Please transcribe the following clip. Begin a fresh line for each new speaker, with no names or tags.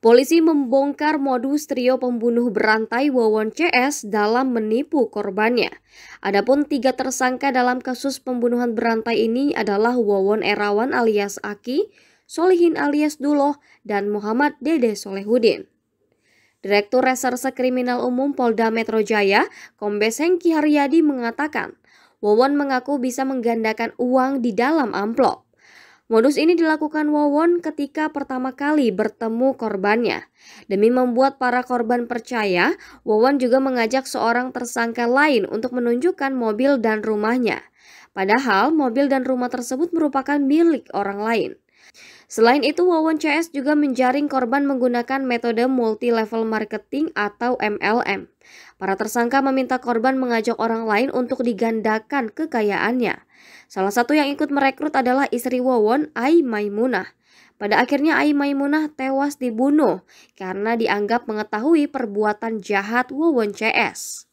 Polisi membongkar modus trio pembunuh berantai Wawon CS dalam menipu korbannya. Adapun tiga tersangka dalam kasus pembunuhan berantai ini adalah Wawon Erawan alias Aki, Solihin alias Duloh, dan Muhammad Dede Solehudin. Direktur Reserse Kriminal Umum Polda Metro Jaya, Kombes Hengki Haryadi mengatakan, Wawon mengaku bisa menggandakan uang di dalam amplop. Modus ini dilakukan Wawon ketika pertama kali bertemu korbannya. Demi membuat para korban percaya, Wawon juga mengajak seorang tersangka lain untuk menunjukkan mobil dan rumahnya. Padahal mobil dan rumah tersebut merupakan milik orang lain. Selain itu, Wawon CS juga menjaring korban menggunakan metode multi-level marketing atau MLM. Para tersangka meminta korban mengajak orang lain untuk digandakan kekayaannya. Salah satu yang ikut merekrut adalah istri Wawon, Ai Maimunah. Pada akhirnya Ai Maimunah tewas dibunuh karena dianggap mengetahui perbuatan jahat Wawon CS.